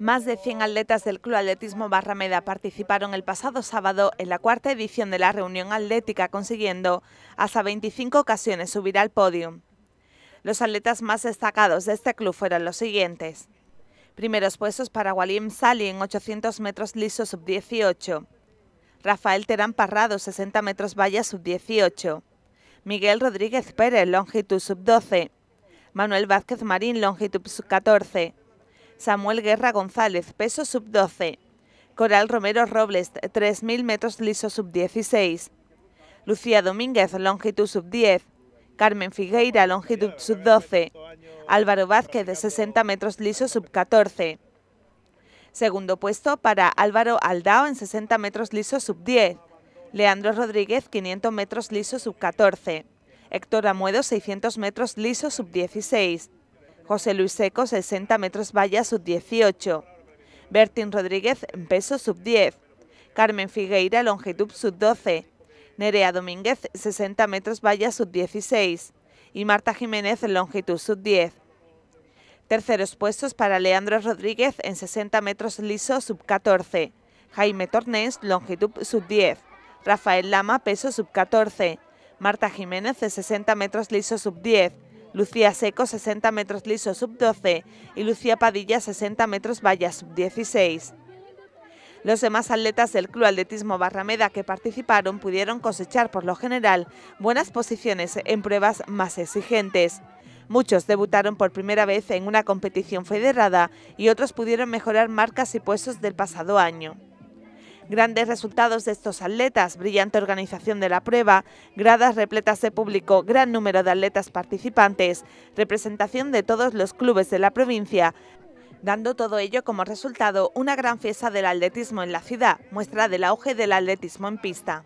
Más de 100 atletas del Club Atletismo Barrameda participaron el pasado sábado en la cuarta edición de la reunión atlética, consiguiendo hasta 25 ocasiones subir al podio. Los atletas más destacados de este club fueron los siguientes. Primeros puestos para Walim Sali en 800 metros liso sub-18. Rafael Terán Parrado, 60 metros valla sub-18. Miguel Rodríguez Pérez, longitud sub-12. Manuel Vázquez Marín, longitud sub-14. Samuel Guerra González, peso sub-12. Coral Romero Robles, 3.000 metros liso sub-16. Lucía Domínguez, longitud sub-10. Carmen Figueira, longitud sub-12. Álvaro Vázquez, 60 metros liso sub-14. Segundo puesto para Álvaro Aldao en 60 metros liso sub-10. Leandro Rodríguez, 500 metros liso sub-14. Héctor Amuedo, 600 metros liso sub-16. José Luis Seco, 60 metros valla sub-18. Bertín Rodríguez, peso sub-10. Carmen Figueira, longitud sub-12. Nerea Domínguez, 60 metros valla sub-16. Y Marta Jiménez, longitud sub-10. Terceros puestos para Leandro Rodríguez en 60 metros liso sub-14. Jaime Tornés, longitud sub-10. Rafael Lama, peso sub-14. Marta Jiménez, 60 metros liso sub-10. Lucía Seco 60 metros liso sub 12 y Lucía Padilla 60 metros valla sub 16. Los demás atletas del Club Atletismo Barrameda que participaron pudieron cosechar por lo general buenas posiciones en pruebas más exigentes. Muchos debutaron por primera vez en una competición federada y otros pudieron mejorar marcas y puestos del pasado año. Grandes resultados de estos atletas, brillante organización de la prueba, gradas repletas de público, gran número de atletas participantes, representación de todos los clubes de la provincia, dando todo ello como resultado una gran fiesta del atletismo en la ciudad, muestra del auge del atletismo en pista.